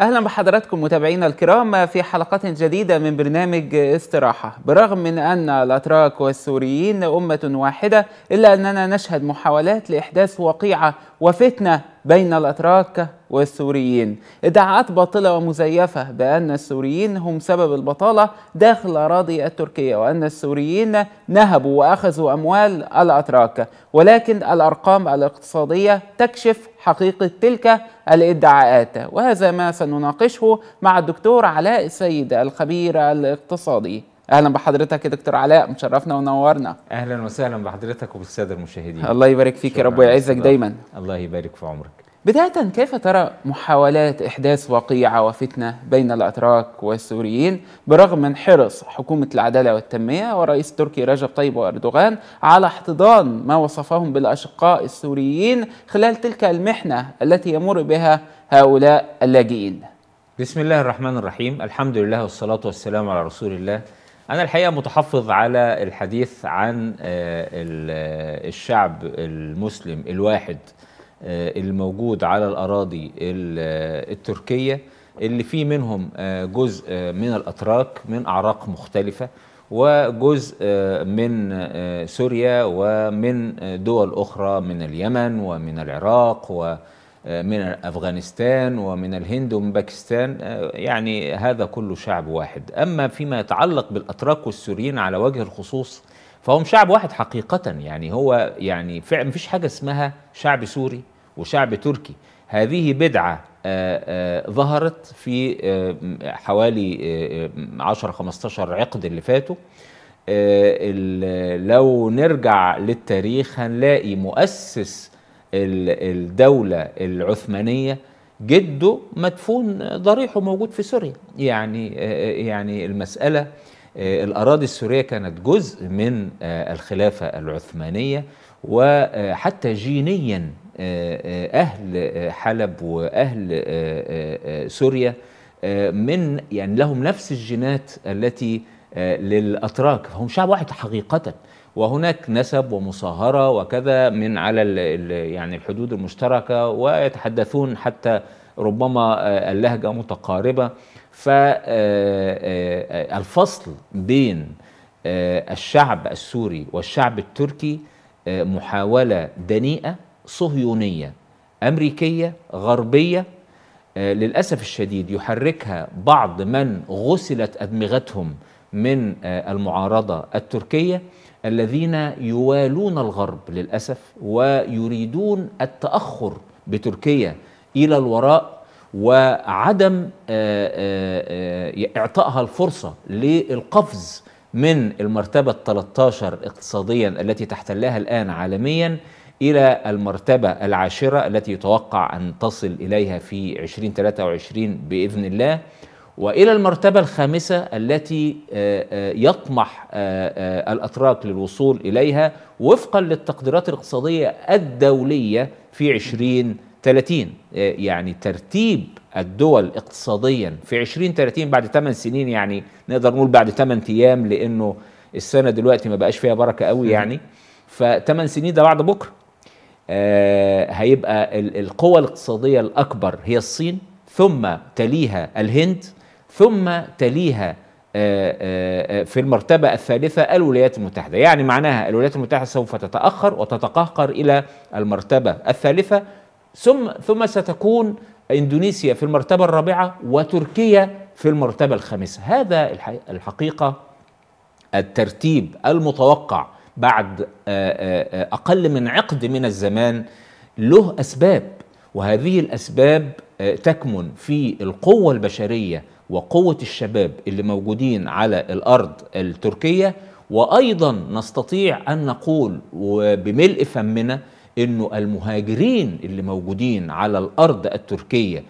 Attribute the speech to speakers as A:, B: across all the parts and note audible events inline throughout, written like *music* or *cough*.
A: اهلا بحضراتكم متابعينا الكرام في حلقات جديده من برنامج استراحه برغم من ان الاتراك والسوريين امه واحده الا اننا نشهد محاولات لاحداث وقيعه وفتنه بين الأتراك والسوريين ادعاءات باطلة ومزيفة بأن السوريين هم سبب البطالة داخل الأراضي التركية وأن السوريين نهبوا وأخذوا أموال الأتراك ولكن الأرقام الاقتصادية تكشف حقيقة تلك الادعاءات وهذا ما سنناقشه مع الدكتور علاء السيد الخبير الاقتصادي اهلا بحضرتك يا دكتور علاء مشرفنا ونورنا اهلا وسهلا بحضرتك وبالساده المشاهدين الله يبارك فيك يا رب ويعزك دايما
B: الله يبارك في عمرك
A: بداية كيف ترى محاولات إحداث وقيعة وفتنة بين الأتراك والسوريين برغم من حرص حكومة العدالة والتنمية ورئيس تركي رجب طيب وأردوغان على احتضان ما وصفهم بالأشقاء السوريين خلال تلك المحنة التي يمر بها هؤلاء اللاجئين
B: بسم الله الرحمن الرحيم الحمد لله والصلاة والسلام على رسول الله أنا الحقيقة متحفظ على الحديث عن آه، آه، الشعب المسلم الواحد آه، الموجود على الأراضي التركية اللي فيه منهم جزء من الأتراك من أعراق مختلفة وجزء من سوريا ومن دول أخرى من اليمن ومن العراق و من أفغانستان ومن الهند ومن باكستان آه، يعني هذا كله شعب واحد أما فيما يتعلق بالأتراك والسوريين على وجه الخصوص فهم شعب واحد حقيقة يعني هو يعني فعلا مفيش حاجة اسمها شعب سوري وشعب تركي هذه بدعة آه، آه، ظهرت في حوالي 10 15 عقد اللي فاتوا لو نرجع للتاريخ هنلاقي مؤسس الدولة العثمانية جده مدفون ضريحه موجود في سوريا يعني يعني المسألة الأراضي السورية كانت جزء من الخلافة العثمانية وحتى جينيا أهل حلب وأهل سوريا من يعني لهم نفس الجينات التي للأتراك فهم شعب واحد حقيقة وهناك نسب ومصاهرة وكذا من على يعني الحدود المشتركة ويتحدثون حتى ربما اللهجة متقاربة فالفصل آه، آه، بين آه، الشعب السوري والشعب التركي محاولة دنيئة صهيونية أمريكية غربية للأسف الشديد يحركها بعض من غسلت أدمغتهم من المعارضة التركية الذين يوالون الغرب للاسف ويريدون التاخر بتركيا الى الوراء وعدم آه، آه، آه، اعطائها الفرصه للقفز من المرتبه 13 اقتصاديا التي تحتلها الان عالميا الى المرتبه العاشره التي يتوقع ان تصل اليها في 2023 باذن الله والى المرتبه الخامسه التي آه، آه، يطمح آه، الاتراك للوصول اليها وفقا للتقديرات الاقتصاديه الدوليه في 2030 يعني ترتيب الدول اقتصاديا في 2030 بعد 8 سنين يعني نقدر نقول بعد 8 ايام لانه السنه دلوقتي ما بقاش فيها بركه قوي يعني ف8 سنين ده بعد بكره هيبقى القوى الاقتصاديه الاكبر هي الصين ثم تليها الهند ثم تليها آه، آه، آه، في المرتبة الثالثة الولايات المتحدة يعني معناها الولايات المتحدة سوف تتأخر وتتقهقر إلى المرتبة الثالثة ثم, ثم ستكون إندونيسيا في المرتبة الرابعة وتركيا في المرتبة الخامسة هذا الحقيقة الترتيب المتوقع بعد أقل من عقد من الزمان له أسباب وهذه الأسباب تكمن في القوة البشرية وقوة الشباب اللي موجودين على الأرض التركية وأيضا نستطيع أن نقول وبملء فمنا أنه المهاجرين اللي موجودين على الأرض التركية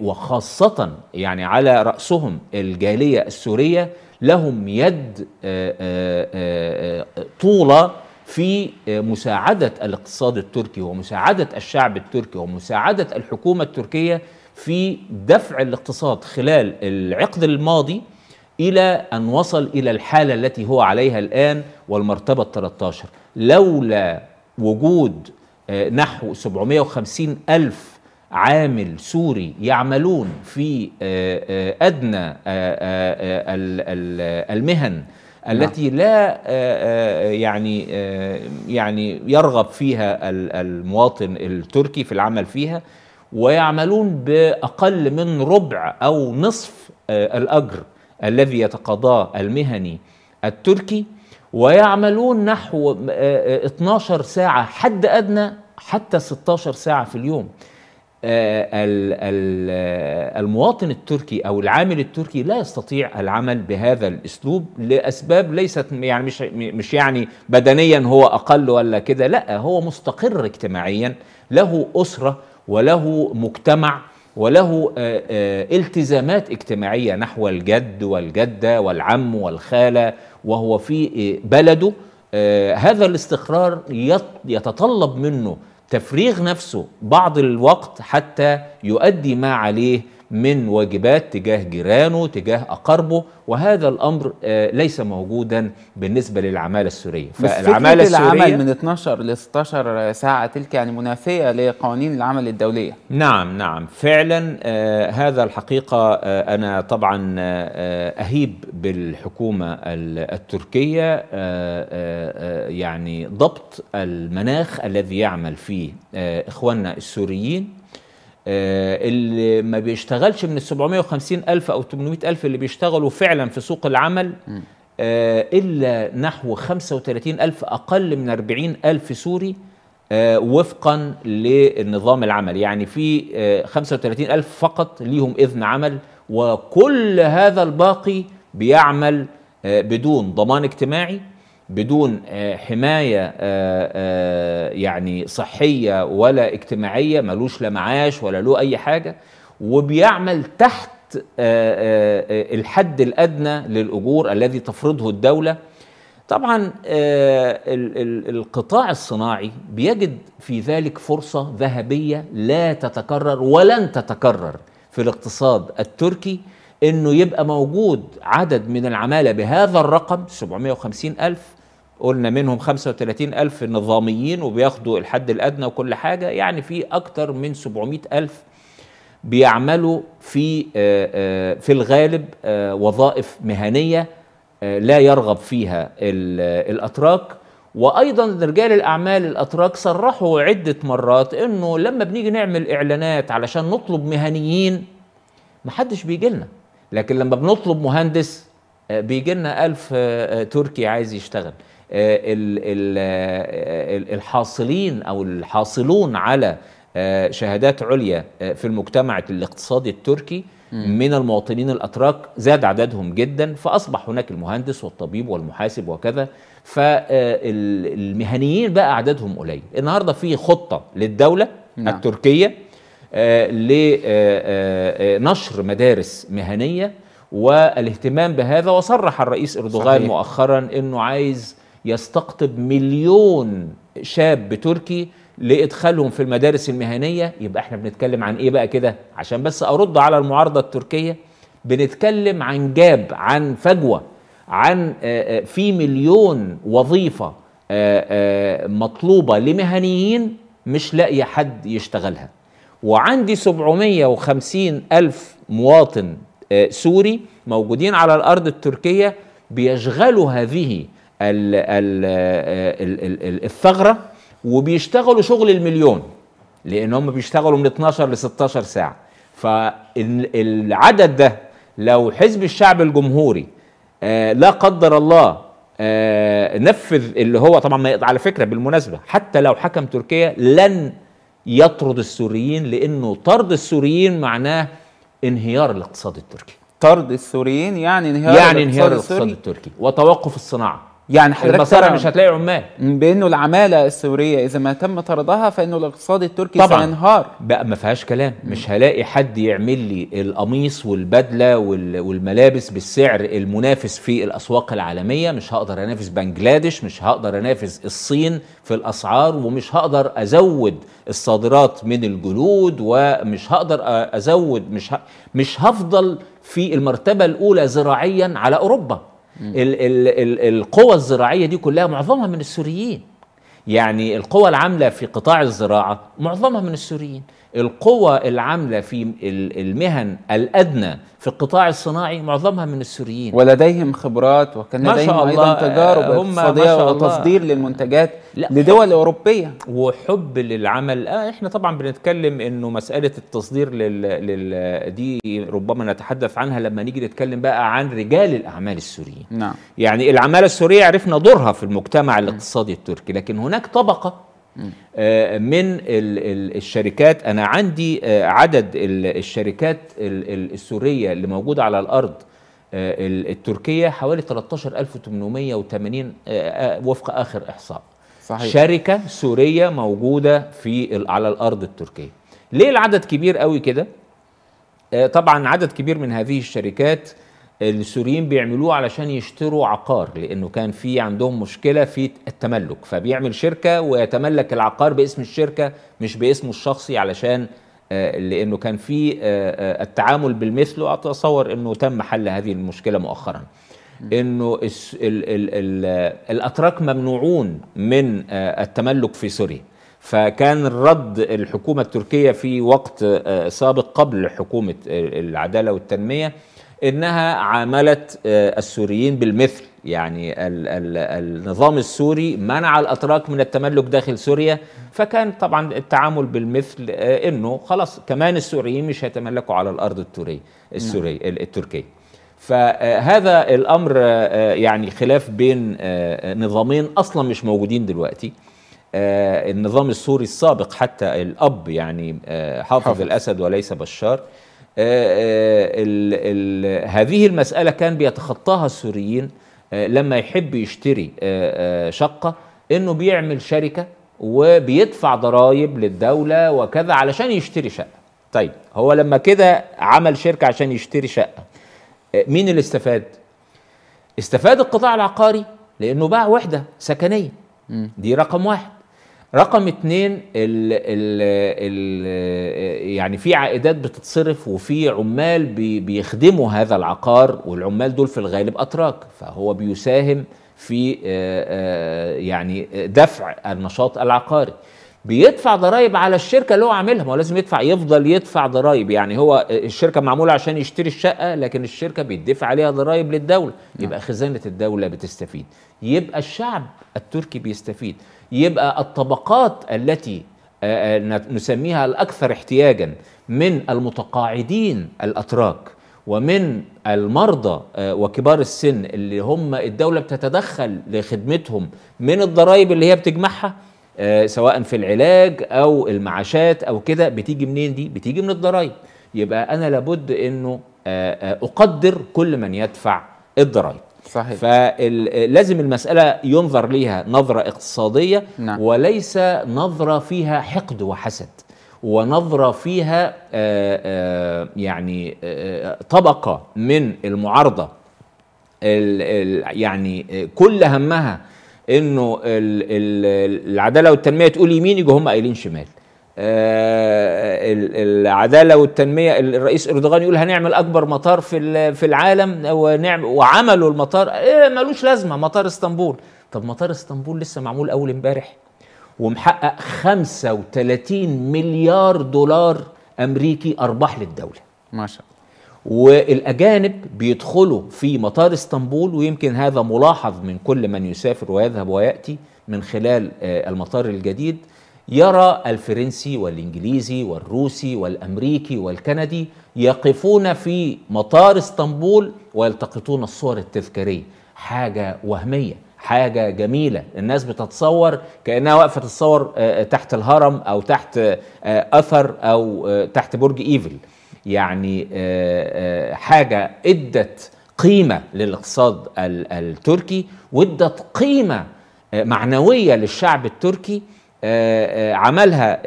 B: وخاصة يعني على رأسهم الجالية السورية لهم يد آه، آه، آه، طولة في مساعدة الاقتصاد التركي ومساعدة الشعب التركي ومساعدة الحكومة التركية في دفع الاقتصاد خلال العقد الماضي إلى أن وصل إلى الحالة التي هو عليها الآن والمرتبة 13 لولا وجود آه، نحو 750 ألف عامل سوري يعملون في آه، آه، أدنى المهن نعم. التي لا يعني يعني يرغب فيها المواطن التركي في العمل فيها ويعملون باقل من ربع او نصف آه، الاجر الذي يتقاضاه المهني التركي ويعملون نحو 12 آه، آه، ساعه حد ادنى حتى 16 ساعه في اليوم المواطن التركي او العامل التركي لا يستطيع العمل بهذا الاسلوب لاسباب ليست يعني مش مش يعني بدنيا هو اقل ولا كده لا هو مستقر اجتماعيا له اسره وله مجتمع وله آه، آه، التزامات اجتماعيه نحو الجد والجده والعم والخاله وهو في آه، بلده هذا الاستقرار يتطلب منه تفريغ نفسه بعض الوقت حتى يؤدي ما عليه من واجبات تجاه جيرانه تجاه أقاربه وهذا الأمر آه، ليس موجودا بالنسبة للعمالة السورية فالعمالة السورية العمل
A: من 12 ل 16 ساعة تلك يعني منافية لقوانين العمل الدولية
B: نعم نعم فعلا آه، هذا الحقيقة آه، أنا طبعا أهيب بالحكومة التركية يعني ضبط المناخ الذي يعمل فيه إخواننا السوريين آه، اللي ما بيشتغلش من ال 750 ألف أو 800 ألف اللي بيشتغلوا فعلا في سوق العمل آه، إلا نحو 35 ألف أقل من 40 ألف سوري آه، وفقا للنظام العمل يعني في 35 ألف فقط ليهم إذن عمل وكل هذا الباقي بيعمل بدون ضمان اجتماعي بدون آه، حماية آه، آه، يعني صحية ولا اجتماعية ملوش لا معاش ولا له أي حاجة وبيعمل تحت الحد الأدنى للأجور الذي تفرضه الدولة طبعا القطاع الصناعي بيجد في ذلك فرصة ذهبية لا تتكرر ولن تتكرر في الاقتصاد التركي انه يبقى موجود عدد من العماله بهذا الرقم 750 الف قلنا منهم 35 ألف نظاميين وبياخدوا الحد الأدنى وكل حاجة يعني في أكتر من 700 ألف بيعملوا في آه، آه، في الغالب آه، وظائف مهنية لا يرغب فيها الأتراك وايضا رجال الاعمال الاتراك صرحوا عده مرات انه لما بنيجي نعمل اعلانات علشان نطلب مهنيين محدش بيجي لنا لكن لما بنطلب مهندس بيجي لنا 1000 تركي عايز يشتغل آه، آه، الحاصلين او الحاصلون على آه، شهادات عليا في المجتمع الاقتصادي التركي من المواطنين الاتراك زاد عددهم جدا فاصبح هناك المهندس والطبيب والمحاسب وكذا فالمهنيين بقى اعدادهم قليل النهارده في خطه للدوله نعم. التركيه لنشر مدارس مهنيه والاهتمام بهذا وصرح الرئيس اردوغان صحيح. مؤخرا انه عايز يستقطب مليون شاب تركي لادخالهم في المدارس المهنيه يبقى احنا بنتكلم عن ايه بقى كده عشان بس ارد على المعارضه التركيه بنتكلم عن جاب عن فجوه عن آه، آه، في مليون وظيفه آه، مطلوبه لمهنيين مش لاقي حد يشتغلها وعندي 750 ألف مواطن سوري موجودين على الأرض التركية بيشغلوا هذه ال ال ال الثغره وبيشتغلوا شغل المليون لان هم بيشتغلوا من 12 ل 16 ساعه فالعدد ده لو حزب الشعب الجمهوري آه لا قدر الله آه نفذ اللي هو طبعا ما على فكره بالمناسبه حتى لو حكم تركيا لن يطرد السوريين لانه طرد السوريين معناه انهيار الاقتصاد
A: التركي طرد السوريين يعني انهيار يعني انهيار الاقتصاد السوري؟ التركي وتوقف الصناعه يعني حضرتك المسار مش هتلاقي عمال بانه العماله السوريه اذا ما تم طردها فانه الاقتصاد التركي طبعا
B: سينهار بقى ما فيهاش كلام مش هلاقي حد يعمل لي القميص والبدله والملابس بالسعر المنافس في الاسواق العالميه مش هقدر انافس بنجلاديش مش هقدر انافس الصين في الاسعار ومش هقدر ازود الصادرات من الجلود ومش هقدر ازود مش ه... مش هفضل في المرتبه الاولى زراعيا على اوروبا ال ال ال القوى الزراعية دي كلها معظمها من السوريين يعني القوى العاملة في قطاع الزراعة معظمها من السوريين القوى العاملة في المهن الأدنى في القطاع الصناعي معظمها من السوريين
A: ولديهم خبرات وكان لديهم أيضا تجارب آه، اقتصادية وتصدير للمنتجات لا لدول أوروبية وحب للعمل
B: آه احنا طبعا بنتكلم انه مسألة التصدير لل... لل... دي ربما نتحدث عنها لما نيجي نتكلم بقى عن رجال الأعمال السوريين نعم. يعني العمالة السورية عرفنا دورها في المجتمع الاقتصادي التركي لكن هناك طبقة آه، من الشركات انا عندي آه، عدد الشركات السوريه اللي موجوده على الارض آه، التركيه حوالي 13880 وفق اخر احصاء صحيح. شركه سوريه موجوده في على الارض التركيه ليه العدد كبير قوي كده طبعا عدد كبير من هذه الشركات السوريين بيعملوه علشان يشتروا عقار لانه كان في عندهم مشكله في التملك فبيعمل شركه ويتملك العقار باسم الشركه مش باسمه الشخصي علشان آه، لانه كان في آه، آه، التعامل بالمثل واتصور انه تم حل هذه المشكله مؤخرا انه الاتراك ممنوعون من التملك في سوريا فكان الرد الحكومه التركيه في وقت سابق قبل حكومه العداله والتنميه انها عاملت آه، السوريين بالمثل يعني ال ال النظام السوري منع الاتراك من التملك داخل سوريا فكان طبعا التعامل بالمثل آه، انه خلاص كمان السوريين مش هيتملكوا على الارض التوريه نعم. السوريه التركيه آه، فهذا الامر يعني خلاف بين نظامين اصلا مش موجودين دلوقتي النظام السوري السابق حتى الاب يعني حافظ, حافظ. الاسد وليس بشار آه، آه، ال ال هذه المسألة كان بيتخطاها السوريين آه، لما يحب يشتري شقة انه بيعمل شركة وبيدفع ضرائب للدولة وكذا علشان يشتري شقة طيب هو لما كده عمل شركة عشان يشتري شقة مين اللي استفاد؟ استفاد القطاع العقاري لأنه باع وحدة سكنية دي رقم واحد رقم اتنين الـ الـ الـ يعني في عائدات بتتصرف وفي عمال بيخدموا هذا العقار والعمال دول في الغالب اتراك فهو بيساهم في يعني دفع النشاط العقاري بيدفع ضرائب على الشركه اللي هو عاملها ما هو لازم يدفع يفضل يدفع ضرائب يعني هو الشركه معموله عشان يشتري الشقه لكن الشركه بيدفع عليها ضرائب للدوله نعم. يبقى خزانه الدوله بتستفيد يبقى الشعب التركي بيستفيد يبقى الطبقات التي آه، آه، نسميها الاكثر احتياجا من المتقاعدين الاتراك ومن المرضى آه، وكبار السن اللي هم الدوله بتتدخل لخدمتهم من الضرائب اللي هي بتجمعها آه، سواء في العلاج او المعاشات او كده بتيجي منين دي بتيجي من الضرائب يبقى انا لابد انه آه، آه، اقدر كل من يدفع الضرائب صحيح فلازم المسألة ينظر ليها نظرة اقتصادية نعم. وليس نظرة فيها حقد وحسد ونظرة فيها آآ آآ يعني آآ طبقة من المعارضة يعني كل همها انه العداله والتنميه تقول يمين يجوا هم قايلين شمال آه، العداله والتنميه الرئيس اردوغان يقول هنعمل اكبر مطار في في العالم ونعمل وعملوا المطار إيه ملوش لازمه مطار اسطنبول طب مطار اسطنبول لسه معمول اول امبارح ومحقق 35 مليار دولار امريكي ارباح للدوله ما شاء الله والاجانب بيدخلوا في مطار اسطنبول ويمكن هذا ملاحظ من كل من يسافر ويذهب وياتي من خلال آه، المطار الجديد يرى الفرنسي والانجليزي والروسي والامريكي والكندي يقفون في مطار اسطنبول ويلتقطون الصور التذكاريه حاجه وهميه حاجه جميله الناس بتتصور كانها واقفه تتصور آه، آه، تحت الهرم او تحت اثر او تحت برج ايفل يعني آه، آه، حاجه ادت قيمه للاقتصاد التركي وادت قيمه آه، معنويه للشعب التركي عملها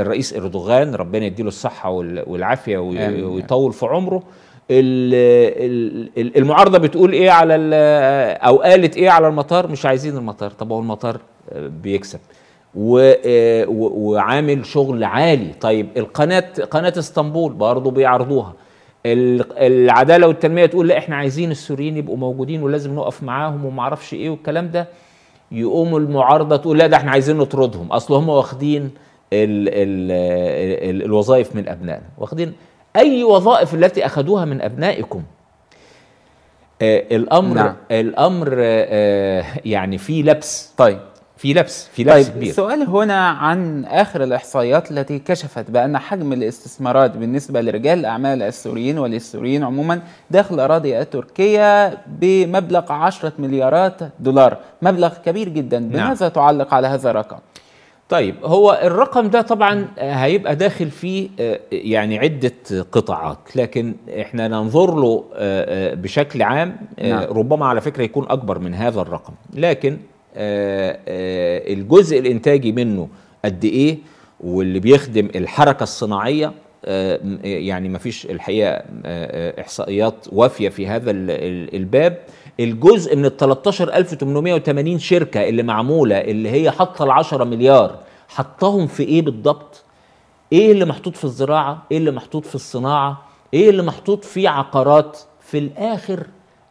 B: الرئيس اردوغان ربنا يديله الصحه والعافيه ويطول في عمره المعارضه بتقول ايه على او قالت ايه على المطار مش عايزين المطار طب هو المطار بيكسب آه، وعامل شغل عالي طيب القناه قناه اسطنبول برضه بيعرضوها العداله والتنميه تقول لا احنا عايزين السوريين يبقوا موجودين ولازم نقف معاهم وما اعرفش ايه والكلام ده يقوموا المعارضه تقول لا ده احنا عايزين نطردهم اصل هم واخدين الـ الـ الـ الوظائف من ابنائنا واخدين اي وظائف التي اخذوها من
A: ابنائكم
B: آه الامر نعم. الامر آه, آه، يعني فيه لبس طيب في لبس في لبس طيب كبير
A: السؤال هنا عن اخر الاحصائيات التي كشفت بان حجم الاستثمارات بالنسبه لرجال الاعمال السوريين وللسوريين عموما داخل اراضي تركيا بمبلغ 10 مليارات دولار مبلغ كبير جدا نعم. بماذا نعم. تعلق على هذا الرقم طيب هو الرقم ده
B: طبعا هيبقى داخل فيه آه، يعني عدة قطاعات لكن احنا ننظر له آه، آه، بشكل عام نعم. ربما على فكرة يكون أكبر من هذا الرقم لكن آه، آه، الجزء الانتاجي منه قد ايه واللي بيخدم الحركه الصناعيه آه، يعني ما فيش الحقيقه احصائيات وافيه في هذا الباب الجزء من ال 13880 شركه اللي معموله اللي هي حاطه ال 10 مليار حطهم في ايه بالضبط ايه اللي محطوط في الزراعه ايه اللي محطوط في الصناعه ايه اللي محطوط في عقارات في الاخر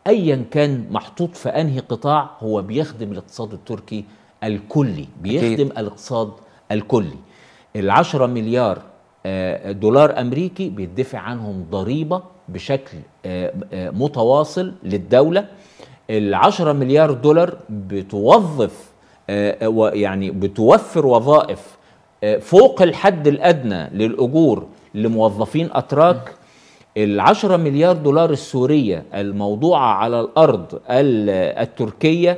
B: ايا كان محطوط في انهي قطاع هو بيخدم الاقتصاد التركي الكلي بيخدم أكيد. الاقتصاد الكلي ال10 مليار آه، دولار امريكي بيدفع عنهم ضريبه بشكل آه، آه، متواصل للدوله ال10 مليار دولار بتوظف يعني بتوفر وظائف فوق الحد الادنى للاجور لموظفين اتراك العشرة مليار دولار السورية الموضوعة على الأرض التركية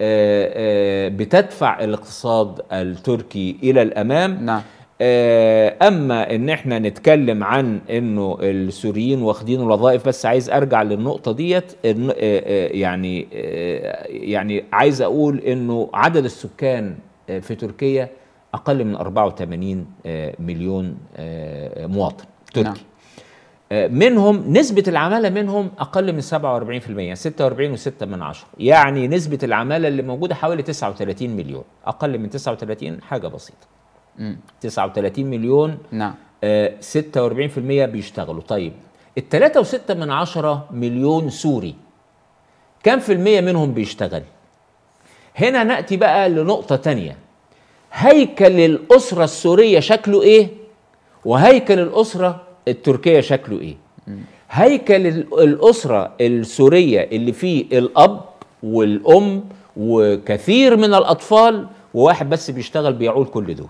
B: آه، آه، بتدفع الاقتصاد التركي إلى الأمام نعم. آه، اما ان احنا نتكلم عن انه السوريين واخدين الوظائف بس عايز ارجع للنقطه ديت يعني يعني عايز اقول انه عدد السكان في تركيا اقل من 84 مليون مواطن تركي نعم. منهم نسبة العمالة منهم أقل من 47% 46.6 يعني من عشرة يعني نسبة العمالة اللي موجودة حوالي 39 مليون أقل من 39 حاجة بسيطة م. 39 مليون نعم آه 46% بيشتغلوا طيب التلاتة وستة من عشرة مليون سوري كم في المية منهم بيشتغل هنا نأتي بقى لنقطة تانية هيكل الأسرة السورية شكله إيه وهيكل الأسرة التركية شكله إيه هيكل الأسرة السورية اللي فيه الأب والأم وكثير من الأطفال وواحد بس بيشتغل بيعول كل دول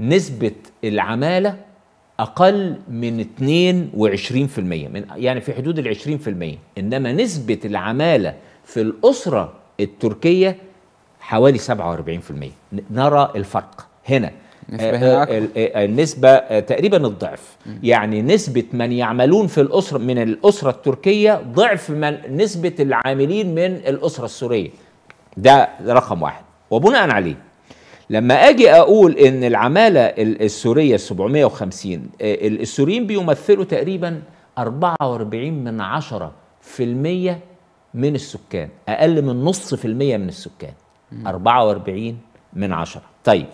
B: نسبة العمالة أقل من 22% من يعني في حدود ال 20% إنما نسبة العمالة في الأسرة التركية حوالي 47% نرى الفرق هنا نسبة آه، آه، آه، النسبة تقريبا الضعف يعني نسبة من يعملون في الأسرة من الأسرة التركية ضعف من نسبة العاملين من الأسرة السورية ده رقم واحد وبناء عليه لما اجي اقول ان العماله السوريه 750 السوريين بيمثلوا تقريبا 44 من عشرة في المية من السكان اقل من نص في المية من السكان 44 من عشرة طيب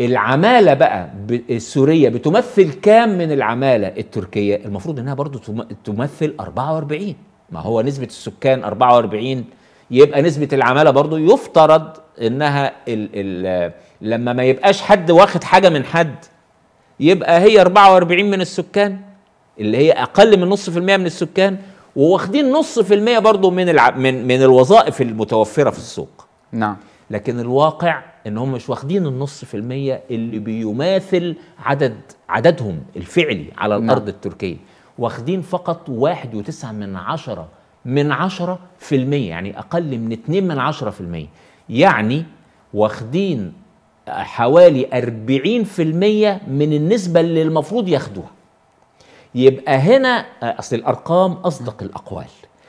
B: العماله بقى السوريه بتمثل كام من العماله التركيه المفروض انها برضو تمثل 44 ما هو نسبه السكان 44 يبقى نسبه العماله برضو يفترض انها الـ الـ لما ما يبقاش حد واخد حاجه من حد يبقى هي 44 من السكان اللي هي اقل من نص في المية من السكان وواخدين نص في المية برضو من, من من الوظائف المتوفره في السوق نعم لكن الواقع ان هم مش واخدين النص في المية اللي بيماثل عدد عددهم الفعلي على نعم. الارض نعم. التركيه واخدين فقط واحد وتسعة من عشرة من عشرة في المية يعني اقل من اتنين من عشرة في المية يعني واخدين حوالي أربعين في المية من النسبة اللي المفروض ياخدوها يبقى هنا آه، أصل الأرقام أصدق الأقوال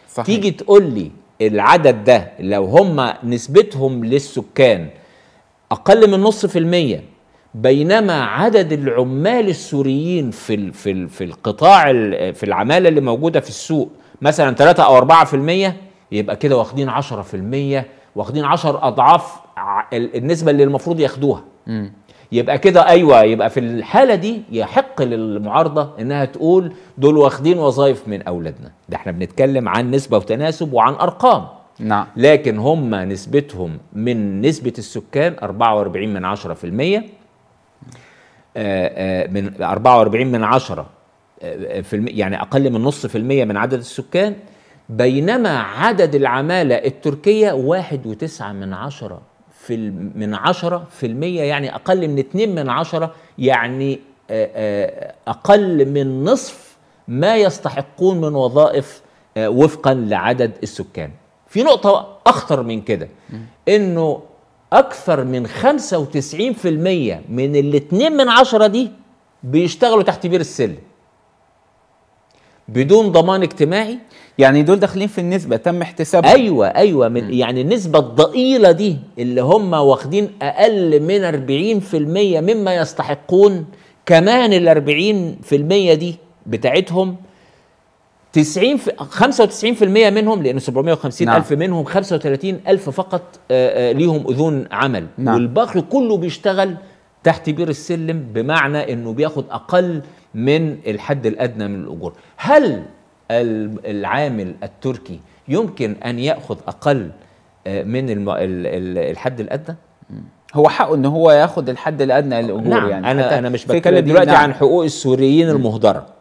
B: صحيح. تيجي تقول لي العدد ده لو هم نسبتهم للسكان اقل من نص في الميه بينما عدد العمال السوريين في ال في ال في القطاع في العماله اللي موجوده في السوق مثلا 3 او 4% يبقى كده واخدين 10% واخدين 10 اضعاف النسبه اللي المفروض ياخدوها م. يبقى كده ايوه يبقى في الحاله دي يحق للمعارضه انها تقول دول واخدين وظائف من اولادنا ده احنا بنتكلم عن نسبه وتناسب وعن ارقام نعم لكن هم نسبتهم من نسبة السكان 44 من 10% آه، آه، من 44 من 10 آه، في يعني أقل من نص في المية من عدد السكان بينما عدد العمالة التركية واحد وتسعة من عشرة في من عشرة في المية يعني أقل من اتنين من عشرة يعني أقل من نصف ما يستحقون من وظائف وفقا لعدد السكان في نقطة أخطر من كده إنه أكثر من 95% من الاتنين من عشرة دي بيشتغلوا تحت بير السلم بدون ضمان اجتماعي يعني دول داخلين في النسبة تم احتسابها أيوة أيوة من يعني النسبة الضئيلة دي اللي هم واخدين أقل من 40% مما يستحقون كمان ال 40% دي بتاعتهم 90 95% منهم لان 750 نعم. الف منهم 35 الف فقط آه، آه، ليهم اذون عمل نعم. والباقي كله بيشتغل تحت بير السلم بمعنى انه بياخد اقل من الحد الادنى من الاجور هل العامل التركي يمكن ان ياخذ اقل آه،
A: من الحد الادنى هو حقه ان هو ياخد الحد الادنى للاجور نعم. يعني انا انا مش بتكلم دلوقتي نعم. عن
B: حقوق السوريين المهدره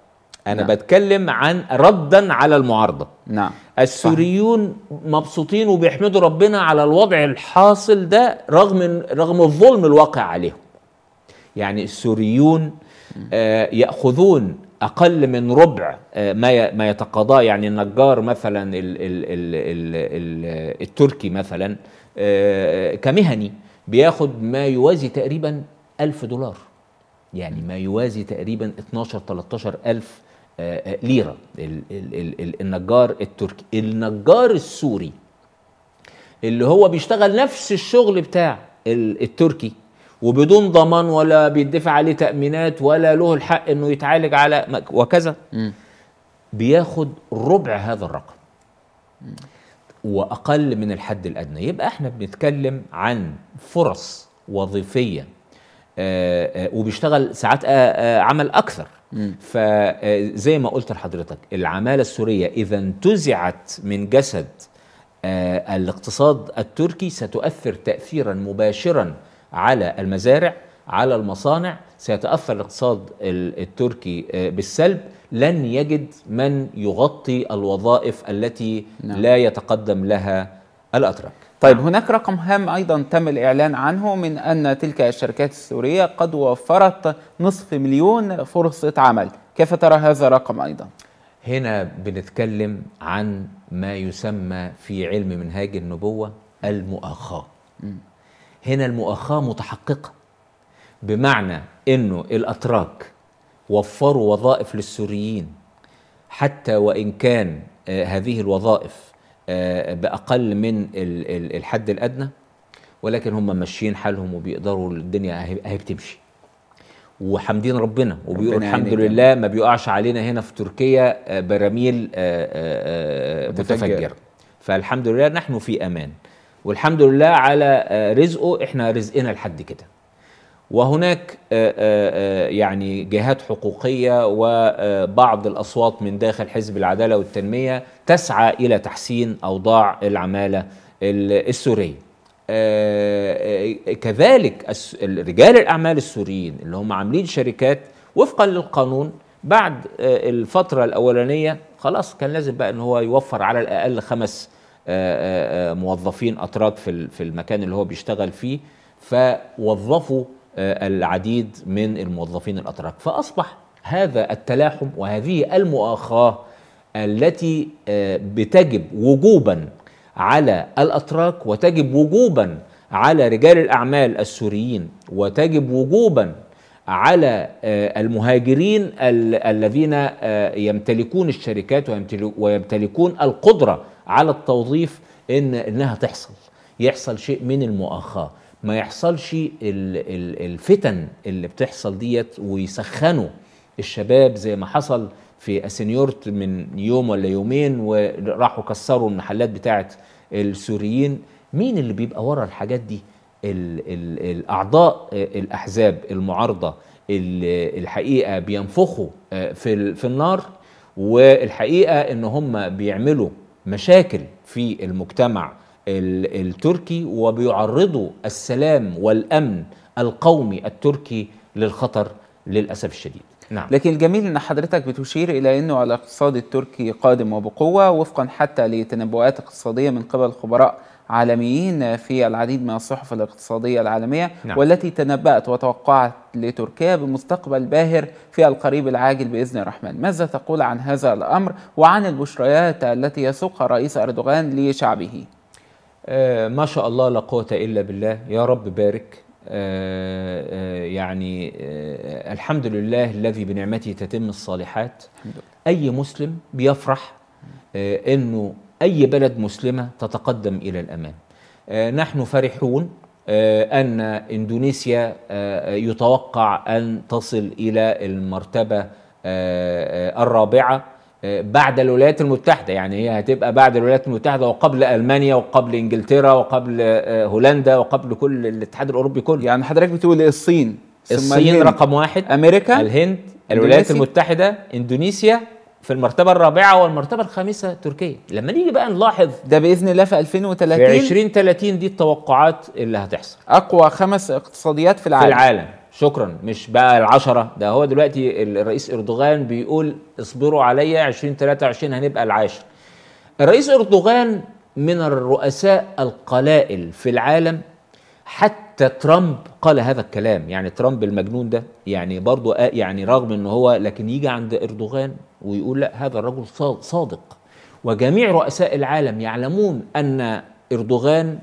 B: انا نعم. بتكلم عن ردا على المعارضه نعم السوريون صحيح. مبسوطين وبيحمدوا ربنا على الوضع الحاصل ده رغم رغم الظلم الواقع عليهم يعني السوريون آه ياخذون اقل من ربع آه، ما ما يتقاضاه يعني النجار مثلا الـ الـ الـ الـ التركي مثلا آه، كمهني بياخد ما يوازي تقريبا 1000 دولار يعني ما يوازي تقريبا 12 13 ألف آه، آه، ليره النجار التركي النجار السوري اللي هو بيشتغل نفس الشغل بتاع التركي وبدون ضمان ولا بيدفع عليه تأمينات ولا له الحق انه يتعالج على وكذا بياخد ربع هذا الرقم واقل من الحد الادنى يبقى احنا بنتكلم عن فرص وظيفيه وبيشتغل ساعات آه، آه، عمل اكثر فزي آه، ما قلت لحضرتك العماله السوريه اذا انتزعت من جسد الاقتصاد التركي ستؤثر تاثيرا مباشرا على المزارع على المصانع سيتاثر الاقتصاد التركي بالسلب لن يجد من
A: يغطي الوظائف التي نعم. لا يتقدم لها الاتراك طيب هناك رقم هام أيضا تم الإعلان عنه من أن تلك الشركات السورية قد وفرت نصف مليون فرصة عمل كيف ترى هذا الرقم أيضا؟
B: هنا بنتكلم عن ما يسمى في علم منهاج النبوة المؤاخاة هنا المؤاخاة متحققة بمعنى أنه الأتراك وفروا وظائف للسوريين حتى وإن كان آه، هذه الوظائف آه، باقل من الحد الادنى ولكن هم ماشيين حالهم وبيقدروا الدنيا اهي بتمشي وحامدين ربنا وبيقولوا الحمد لله ما بيقعش علينا هنا في تركيا آه، براميل آه، متفجره فالحمد لله نحن في امان والحمد لله على رزقه احنا رزقنا لحد كده وهناك آه، آه، آه، يعني جهات حقوقيه وبعض الاصوات من داخل حزب العداله والتنميه تسعى الى تحسين اوضاع العماله السوريه. كذلك رجال الاعمال السوريين اللي هم عاملين شركات وفقا للقانون بعد الفتره الاولانيه خلاص كان لازم بقى ان هو يوفر على الاقل خمس موظفين اتراك في المكان اللي هو بيشتغل فيه فوظفوا آه، العديد من الموظفين الاتراك فاصبح هذا التلاحم وهذه المؤاخاه التي آه، بتجب وجوبا على الاتراك وتجب وجوبا على رجال الاعمال السوريين وتجب وجوبا على آه، المهاجرين الذين يمتلكون الشركات ويمتلكون القدره على التوظيف ان انها تحصل يحصل شيء من المؤاخاه ما يحصلش الفتن اللي بتحصل ديت ويسخنوا الشباب زي ما حصل في السنيورت من يوم ولا يومين وراحوا كسروا المحلات بتاعه السوريين مين اللي بيبقى ورا الحاجات دي الاعضاء الاحزاب المعارضه الحقيقه بينفخوا آه، في في النار والحقيقه ان هم بيعملوا مشاكل في المجتمع التركي وبيعرضوا السلام والامن القومي التركي
A: للخطر للاسف الشديد نعم. لكن الجميل ان حضرتك بتشير الى انه الاقتصاد التركي قادم وبقوه وفقا حتى لتنبؤات اقتصاديه من قبل خبراء عالميين في العديد من الصحف الاقتصادية العالمية نعم. والتي تنبأت وتوقعت لتركيا بمستقبل باهر في القريب العاجل بإذن الرحمن ماذا تقول عن هذا الأمر وعن البشريات التي يسوقها رئيس أردوغان لشعبه؟ آه، ما شاء الله لا قوه الا بالله يا رب بارك آه، آه، يعني
B: الحمد لله الذي بنعمته تتم الصالحات اي مسلم بيفرح انه اي بلد مسلمه تتقدم الى الامام نحن فرحون ان اندونيسيا يتوقع ان تصل الى المرتبه الرابعه بعد الولايات المتحدة يعني هي هتبقى بعد الولايات المتحدة وقبل ألمانيا وقبل إنجلترا وقبل آه، هولندا وقبل كل الاتحاد الأوروبي كله يعني حضرتك بتقول إيه؟ الصين الصين رقم واحد أمريكا الهند الولايات المتحدة إندونيسيا في المرتبة الرابعة والمرتبة الخامسة تركيا لما نيجي بقى نلاحظ ده بإذن الله في 2030 في 2030 دي التوقعات اللي هتحصل أقوى خمس اقتصاديات في العالم في العالم شكرا مش بقى العشرة ده هو دلوقتي الرئيس اردوغان بيقول اصبروا عليا 2023 هنبقى العاشر الرئيس اردوغان من الرؤساء القلائل في العالم حتى ترامب قال هذا الكلام يعني ترامب المجنون ده يعني برضه يعني رغم ان هو لكن يجي عند اردوغان ويقول لا هذا الرجل صادق وجميع رؤساء العالم يعلمون ان اردوغان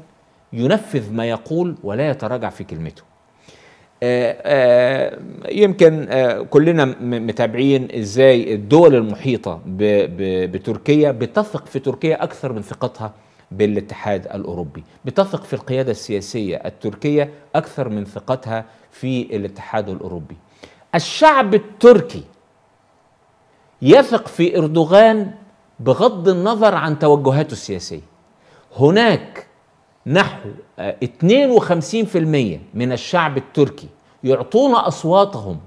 B: ينفذ ما يقول ولا يتراجع في كلمته آه، آه، يمكن آه، كلنا متابعين ازاي الدول المحيطه بتركيا بتثق في تركيا اكثر من ثقتها بالاتحاد الاوروبي، بتثق في القياده السياسيه التركيه اكثر من ثقتها في الاتحاد الاوروبي. الشعب التركي يثق في اردوغان بغض النظر عن توجهاته السياسيه. هناك نحو 52% آه، من الشعب التركي يعطون أصواتهم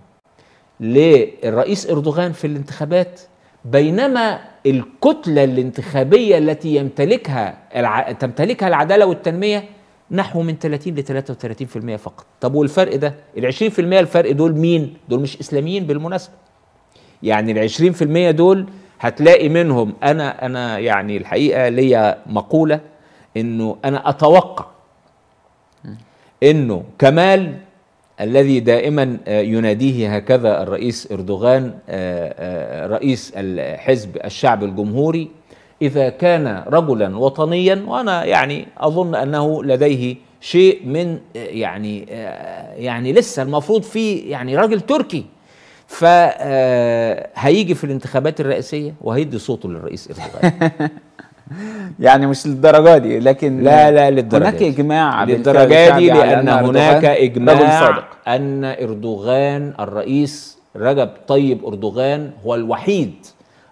B: للرئيس إردوغان في الانتخابات بينما الكتلة الانتخابية التي يمتلكها الع... تمتلكها العدالة والتنمية نحو من 30 ل 33% فقط طب والفرق ده ال 20% الفرق دول مين دول مش اسلاميين بالمناسبة يعني ال 20% دول هتلاقي منهم انا انا يعني الحقيقة ليا مقولة انه انا اتوقع انه كمال الذي دائما آه، يناديه هكذا الرئيس اردوغان آه، آه، رئيس الحزب الشعب الجمهوري اذا كان رجلا وطنيا وانا يعني اظن انه لديه شيء من يعني يعني لسه المفروض في يعني راجل تركي فهيجي في الانتخابات الرئاسيه وهيدي
A: صوته للرئيس اردوغان *laughs* *laughs* يعني مش للدرجه دي لكن لا لا للدرجه هناك اجماع للدرجه دي لان هناك اجماع صادق.
B: ان اردوغان الرئيس رجب طيب اردوغان هو الوحيد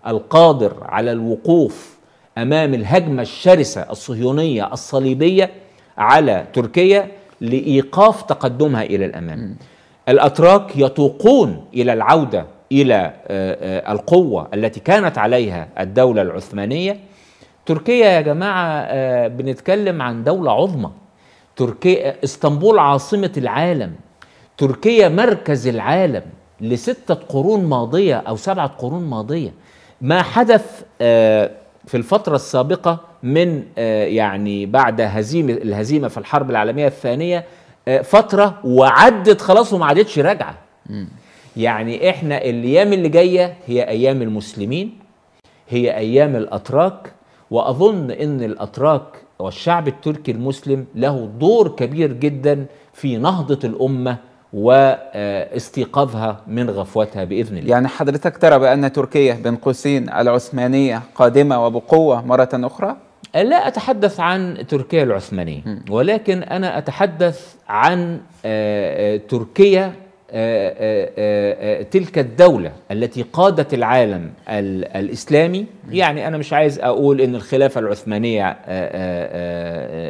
B: القادر على الوقوف امام الهجمه الشرسه الصهيونيه الصليبيه على تركيا لايقاف تقدمها الى الامام الاتراك يتوقون الى العوده الى آه، آه، القوه التي كانت عليها الدوله العثمانيه تركيا يا جماعه آه، بنتكلم عن دوله عظمى تركيا اسطنبول عاصمه العالم تركيا مركز العالم لستة قرون ماضية أو سبعة قرون ماضية ما حدث آه، في الفترة السابقة من آه، يعني بعد هزيمة الهزيمة في الحرب العالمية الثانية فترة وعدت خلاص وما عادتش راجعة يعني احنا الايام اللي جايه هي ايام المسلمين هي ايام الاتراك واظن ان الاتراك والشعب التركي المسلم له دور كبير جدا في نهضه الامه واستيقاظها
A: من غفوتها باذن الله. يعني حضرتك ترى بان تركيا بين قوسين العثمانيه قادمه وبقوه مره اخرى؟ لا اتحدث عن تركيا العثمانيه
B: ولكن انا اتحدث عن آه، آه، تركيا آه، آه، آه، تلك الدولة التي قادت العالم الإسلامي يعني أنا مش عايز أقول أن الخلافة العثمانية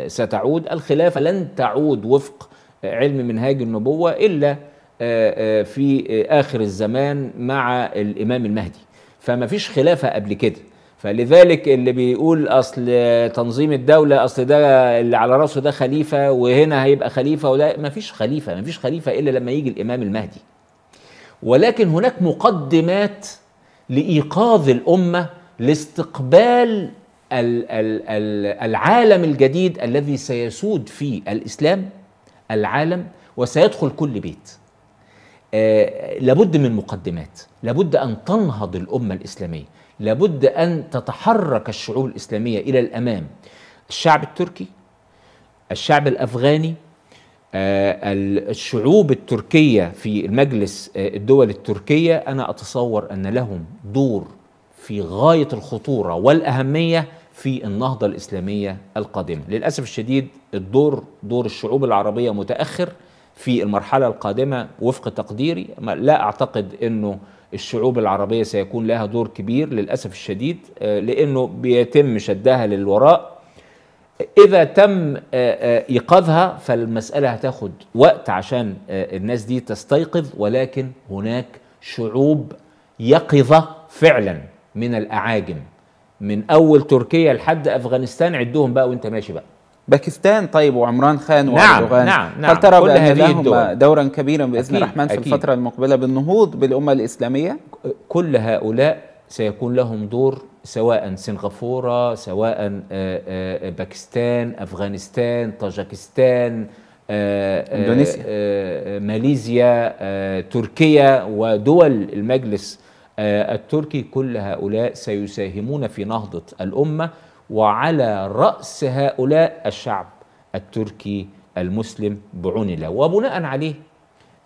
B: ستعود الخلافة لن تعود وفق علم منهاج النبوة إلا في آخر الزمان مع الإمام المهدي فما فيش خلافة قبل كده فلذلك اللي بيقول اصل تنظيم الدوله اصل ده اللي على راسه ده خليفه وهنا هيبقى خليفه ولا ما فيش خليفه ما فيش خليفه الا لما يجي الامام المهدي ولكن هناك مقدمات لايقاظ الامه لاستقبال العالم الجديد الذي سيسود فيه الاسلام العالم وسيدخل كل بيت آه، لابد من مقدمات لابد ان تنهض الامه الاسلاميه لابد أن تتحرك الشعوب الإسلامية إلى الأمام الشعب التركي الشعب الأفغاني آه، الشعوب التركية في المجلس آه، الدول التركية أنا أتصور أن لهم دور في غاية الخطورة والأهمية في النهضة الإسلامية القادمة للأسف الشديد الدور دور الشعوب العربية متأخر في المرحلة القادمة وفق تقديري لا أعتقد أنه الشعوب العربية سيكون لها دور كبير للأسف الشديد آه، لأنه بيتم شدها للوراء إذا تم آه، آه، إيقاظها فالمسألة هتاخد وقت عشان الناس دي تستيقظ ولكن هناك شعوب يقظة فعلا من الأعاجم
A: من أول تركيا لحد أفغانستان عدهم بقى وأنت ماشي بقى باكستان طيب وعمران خان نعم واردوغان نعم نعم هل ترى بان لهم دورا كبيرا باذن الرحمن في الفتره المقبله بالنهوض بالامه الاسلاميه؟ كل هؤلاء سيكون لهم دور
B: سواء سنغافوره، سواء آه، آه، باكستان، افغانستان، طاجكستان، آه، اندونيسيا ماليزيا، تركيا ودول المجلس التركي كل هؤلاء سيساهمون في نهضه الامه وعلى رأس هؤلاء الشعب التركي المسلم بعنلة وبناء عليه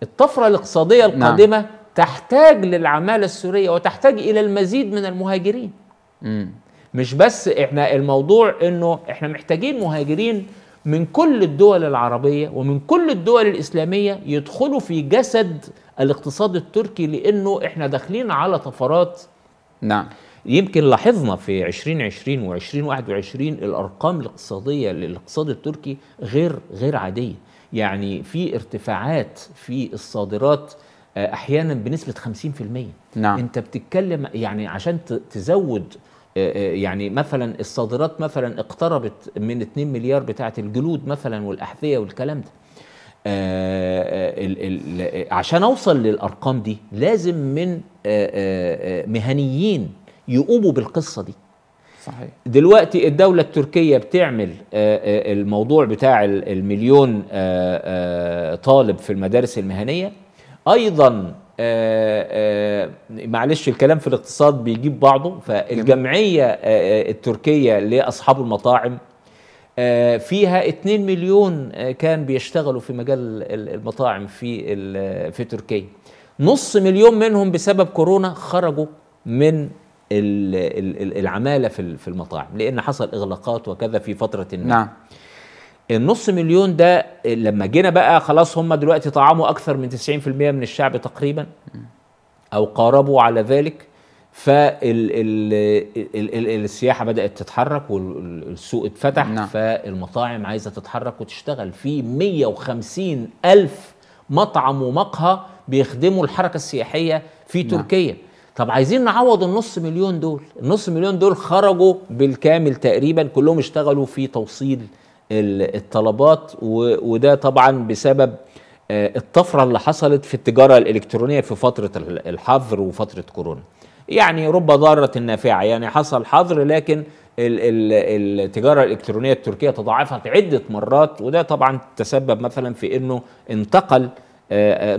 B: الطفرة الاقتصادية نعم. القادمة نعم. تحتاج للعمالة السورية وتحتاج إلى المزيد من المهاجرين م. مش بس احنا الموضوع انه احنا محتاجين مهاجرين من كل الدول العربية ومن كل الدول الإسلامية يدخلوا في جسد الاقتصاد التركي لأنه احنا داخلين على طفرات نعم يمكن لاحظنا في 2020 و2021 الارقام الاقتصاديه للاقتصاد التركي غير غير عاديه يعني في ارتفاعات في الصادرات آه، احيانا بنسبه 50% نعم. انت بتتكلم يعني عشان تزود آه، آه، يعني مثلا الصادرات مثلا اقتربت من 2 مليار بتاعه الجلود مثلا والاحذيه والكلام ده ال ال عشان اوصل للارقام دي لازم من مهنيين يقوموا بالقصه دي صحيح دلوقتي الدوله التركيه بتعمل آه، آه، الموضوع بتاع المليون آه، طالب في المدارس المهنيه ايضا معلش الكلام في الاقتصاد بيجيب بعضه فالجمعية التركية لأصحاب المطاعم فيها 2 مليون كان بيشتغلوا في مجال المطاعم في في تركيا نص مليون منهم بسبب كورونا خرجوا من العماله في المطاعم لان حصل اغلاقات وكذا في فتره ما نعم النص مليون ده لما جينا بقى خلاص هم دلوقتي طعموا اكثر من 90% من الشعب تقريبا او قاربوا على ذلك فالسياحه بدات تتحرك والسوق اتفتح نعم. فالمطاعم عايزه تتحرك وتشتغل في 150 الف مطعم ومقهى بيخدموا الحركه السياحيه في نعم. تركيا نعم. طب عايزين نعوض النص مليون دول النص مليون دول خرجوا بالكامل تقريبا كلهم اشتغلوا في توصيل الطلبات وده طبعا بسبب آه، الطفره اللي حصلت في التجاره الالكترونيه في فتره الحظر وفتره كورونا يعني رب ضاره نافعه يعني حصل حظر لكن التجاره الالكترونيه التركيه تضاعفت عده مرات وده طبعا تسبب مثلا في انه انتقل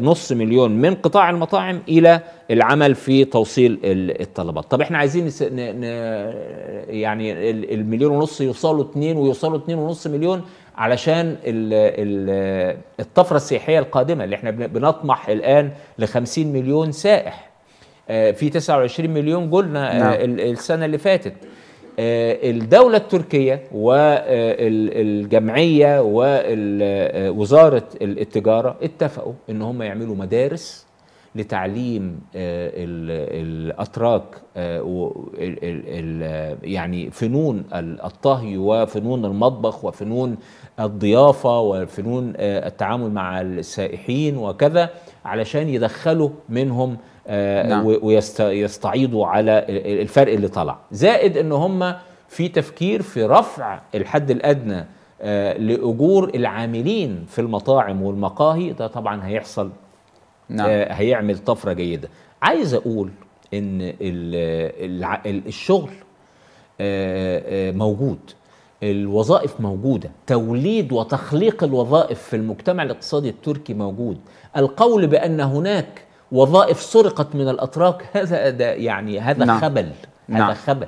B: نص مليون من قطاع المطاعم الى العمل في توصيل الطلبات طب احنا عايزين يعني المليون ونص يوصلوا اتنين ويوصلوا اتنين ونص مليون علشان الطفرة السياحية القادمة اللي احنا بنطمح الآن ل 50 مليون سائح آه، في 29 مليون قلنا آه، نعم. السنة اللي فاتت آه، الدولة التركية والجمعية ووزارة التجارة اتفقوا ان هم يعملوا مدارس لتعليم آه، الاتراك آه، يعني فنون الطهي وفنون المطبخ وفنون الضيافه وفنون آه، التعامل مع السائحين وكذا علشان يدخلوا منهم نعم. ويستعيضوا على الفرق اللي طلع زائد ان هم في تفكير في رفع الحد الادنى لاجور العاملين في المطاعم والمقاهي ده طبعا هيحصل نعم. آه، هيعمل طفره جيده عايز اقول ان الشغل آه، آه، موجود الوظائف موجودة توليد وتخليق الوظائف في المجتمع الاقتصادي التركي موجود القول بأن هناك
A: وظائف سرقت من الأتراك هذا يعني هذا نعم. خبل هذا نعم. خبل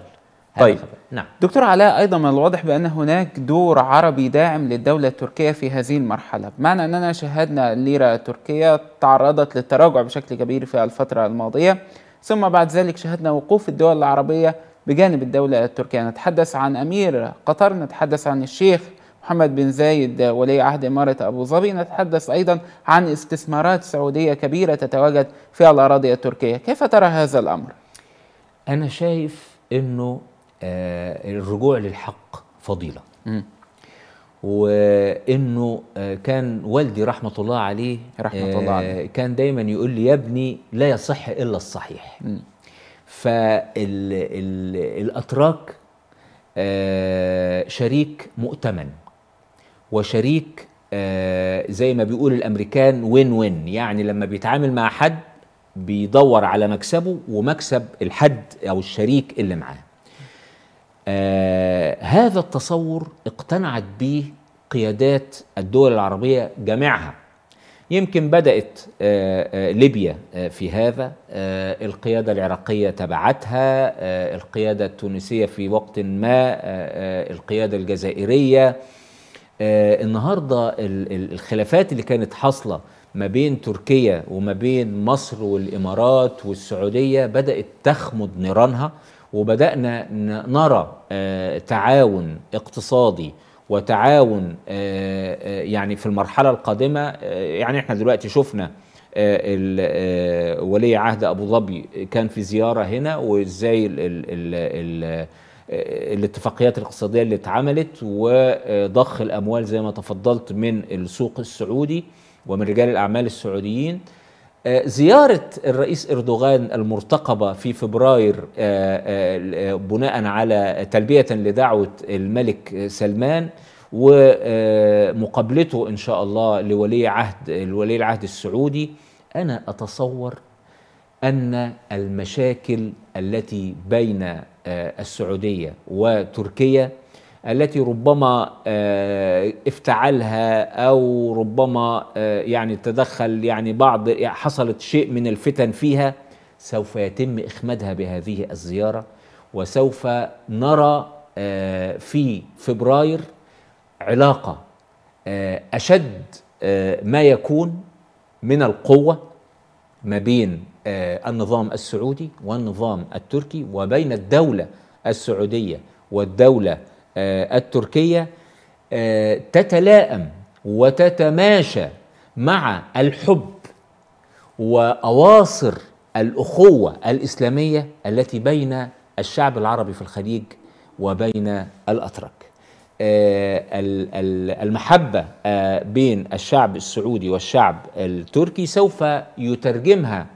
A: طيب خبر. نعم دكتور علاء ايضا من الواضح بان هناك دور عربي داعم للدوله التركيه في هذه المرحله بمعنى اننا شاهدنا الليره التركيه تعرضت للتراجع بشكل كبير في الفتره الماضيه ثم بعد ذلك شاهدنا وقوف الدول العربيه بجانب الدوله التركيه نتحدث عن امير قطر نتحدث عن الشيخ محمد بن زايد ولي عهد إمارة أبو ظبي نتحدث أيضا عن استثمارات سعودية كبيرة تتواجد في الأراضي التركية كيف ترى هذا الأمر؟
B: أنا شايف أنه آه، الرجوع للحق فضيلة وانه آه، كان والدي رحمه الله عليه رحمه آه، الله عليه كان دايما يقول لي يا ابني لا يصح الا الصحيح فالاتراك شريك مؤتمن وشريك زي ما بيقول الامريكان وين وين يعني لما بيتعامل مع حد بيدور على مكسبه ومكسب الحد او الشريك اللي معاه آه هذا التصور اقتنعت به قيادات الدول العربية جميعها يمكن بدأت آه، آه، ليبيا آه، في هذا القيادة العراقية تبعتها القيادة التونسية في وقت ما القيادة الجزائرية النهاردة الخلافات اللي كانت حاصلة ما بين تركيا وما بين مصر والإمارات والسعودية بدأت تخمد نيرانها وبدانا نرى آه، تعاون اقتصادي وتعاون آه، آه، يعني في المرحله القادمه يعني احنا دلوقتي شفنا ولي عهد ابو ظبي كان في زياره هنا وازاي الـ الـ الـ الاتفاقيات الاقتصاديه اللي اتعملت وضخ الاموال زي ما تفضلت من السوق السعودي ومن رجال الاعمال السعوديين آه، زيارة الرئيس إردوغان المرتقبة في فبراير آه، آه، بناء على تلبية لدعوة الملك سلمان ومقابلته إن شاء الله لولي عهد الولي العهد السعودي أنا أتصور أن المشاكل التي بين السعودية وتركيا التي ربما آه، افتعلها او ربما آه، يعني تدخل يعني بعض حصلت شيء من الفتن فيها سوف يتم اخمادها بهذه الزياره وسوف نرى آه، في فبراير علاقه اشد ما يكون من القوه ما بين النظام السعودي والنظام التركي وبين الدوله السعوديه والدوله آه، التركية آه، تتلائم وتتماشى مع الحب وأواصر الأخوة الإسلامية التي بين الشعب العربي في الخليج وبين الأتراك آه، المحبة بين الشعب السعودي والشعب التركي سوف يترجمها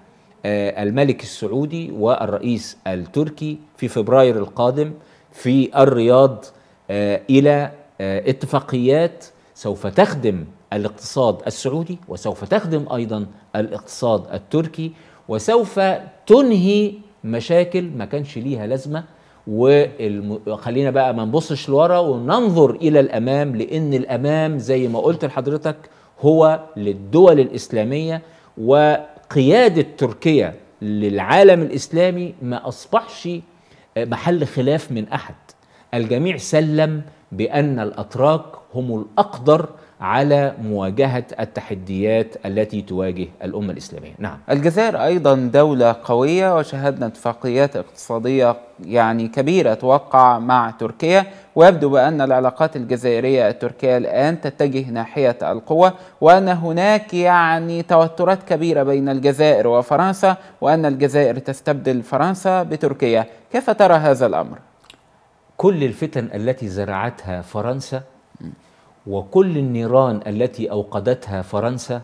B: الملك السعودي والرئيس التركي في فبراير القادم في الرياض آه، الى آه، اتفاقيات سوف تخدم الاقتصاد السعودي وسوف تخدم ايضا الاقتصاد التركي وسوف تنهي مشاكل ما كانش ليها لازمه وخلينا بقى ما نبصش لورا وننظر الى الامام لان الامام زي ما قلت لحضرتك هو للدول الاسلاميه وقياده تركيا للعالم الاسلامي ما اصبحش آه، محل خلاف من احد الجميع سلم بأن الأتراك هم الأقدر
A: على مواجهة التحديات التي تواجه الأمة الإسلامية نعم الجزائر أيضا دولة قوية وشهدنا اتفاقيات اقتصادية يعني كبيرة توقع مع تركيا ويبدو بأن العلاقات الجزائرية التركية الآن تتجه ناحية القوة وأن هناك يعني توترات كبيرة بين الجزائر وفرنسا وأن الجزائر تستبدل فرنسا بتركيا كيف ترى هذا الأمر؟ كل الفتن التي زرعتها فرنسا وكل النيران
B: التي أوقدتها فرنسا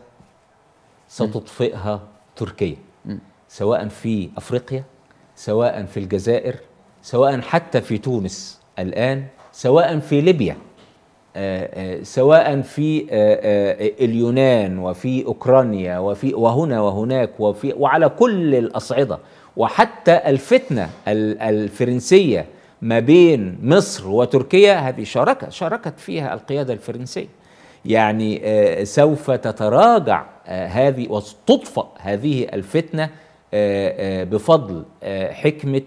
B: ستطفئها تركيا سواء في أفريقيا سواء في الجزائر سواء حتى في تونس الآن سواء في ليبيا آه، آه، سواء في آه، اليونان وفي أوكرانيا وفي وهنا وهناك وفي وعلى كل الأصعدة وحتى الفتنة الفرنسية ما بين مصر وتركيا هذه شاركت شاركت فيها القيادة الفرنسية يعني آه، سوف تتراجع آه، هذه وتطفأ هذه الفتنة آه، بفضل حكمة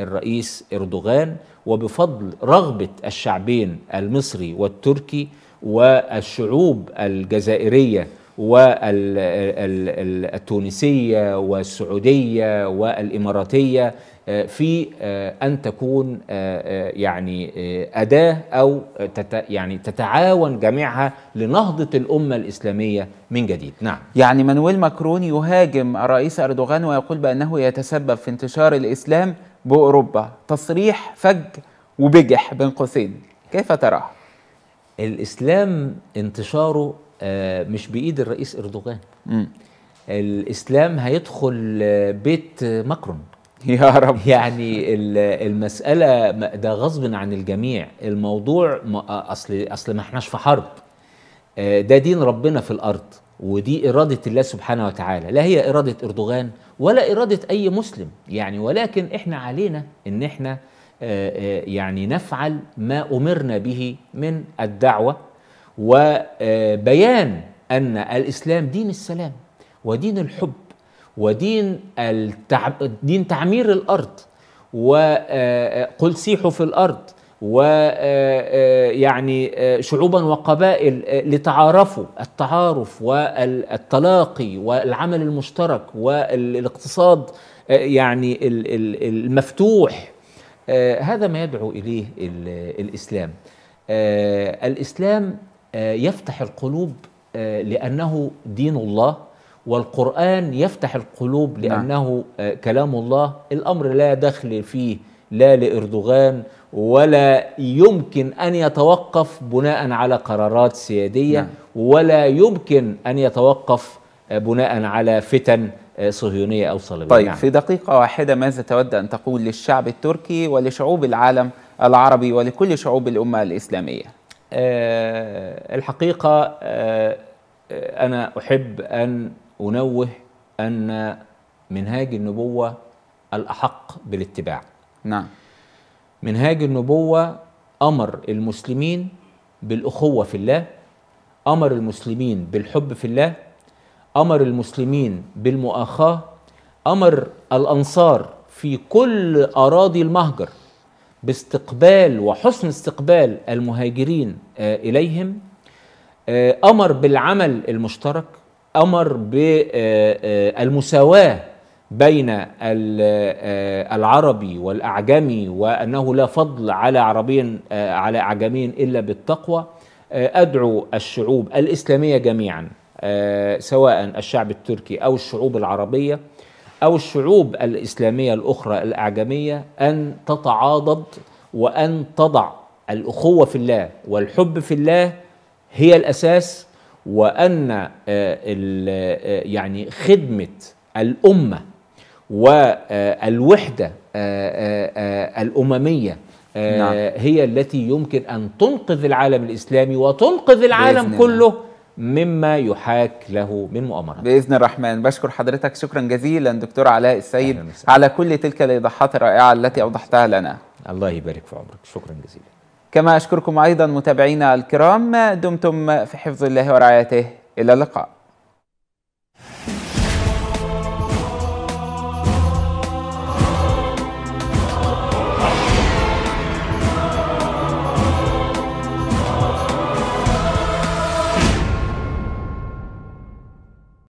B: الرئيس اردوغان وبفضل رغبه الشعبين المصري والتركي والشعوب الجزائريه والتونسيه والسعوديه والاماراتيه آه، في آه، ان تكون آه، يعني اداه او يعني تتعاون جميعها
A: لنهضه الامه الاسلاميه من جديد نعم يعني مانويل ماكرون يهاجم الرئيس اردوغان ويقول بانه يتسبب في انتشار الاسلام باوروبا تصريح فج وبجح بين قوسين كيف تراه الاسلام
B: انتشاره مش بايد الرئيس اردوغان م. الاسلام هيدخل بيت ماكرون *laughs* يا رب يعني المسألة ده غصب عن الجميع الموضوع أصل أصل ما احناش في حرب آه، ده دين ربنا في الأرض ودي إرادة الله سبحانه وتعالى لا هي إرادة أردوغان ولا إرادة أي مسلم يعني ولكن إحنا علينا إن إحنا آه، آه، يعني نفعل ما أمرنا به من الدعوة وبيان أن الإسلام دين السلام ودين الحب ودين التع... دين تعمير الارض وقل آه، آه، سيحوا في الارض ويعني آه، شعوبا وقبائل لتعارفوا التعارف والتلاقي والعمل المشترك والاقتصاد يعني المفتوح هذا ما يدعو اليه الاسلام الاسلام يفتح القلوب لانه دين الله والقرآن يفتح القلوب نعم. لأنه آه، كلام الله الأمر لا دخل فيه لا لإردوغان ولا يمكن أن يتوقف بناء على قرارات سيادية نعم. ولا يمكن أن يتوقف آه، بناء على فتن آه، صهيونية
A: أو صليبية طيب نعم. في دقيقة واحدة ماذا تود أن تقول للشعب التركي ولشعوب العالم العربي ولكل شعوب الأمة الإسلامية أه الحقيقة
B: أه أنا أحب أن انوه ان منهاج النبوه الاحق بالاتباع نعم منهاج النبوه امر المسلمين بالاخوه في الله امر المسلمين بالحب في الله امر المسلمين بالمؤاخاه امر الانصار في كل اراضي المهجر باستقبال وحسن استقبال المهاجرين آه، اليهم آه، امر بالعمل المشترك امر بالمساواه آه، آه، بين آه، العربي والاعجمي وانه لا فضل على عربي على اعجمي الا بالتقوى ادعو الشعوب الاسلاميه جميعا سواء الشعب التركي او الشعوب العربيه او الشعوب الاسلاميه الاخرى الاعجميه ان تتعاضد وان تضع الاخوه في الله والحب في الله هي الاساس وان آه، آه، يعني خدمه الامه والوحده آه، الامميه نعم. هي التي يمكن ان تنقذ العالم الاسلامي وتنقذ العالم كله
A: مما يحاك له من مؤامرات باذن الرحمن بشكر حضرتك شكرا جزيلا دكتور علاء السيد على كل تلك الايضاحات الرائعه التي اوضحتها لنا الله يبارك في عمرك شكرا جزيلا كما أشكركم أيضا متابعينا الكرام دمتم في حفظ الله ورعايته إلى اللقاء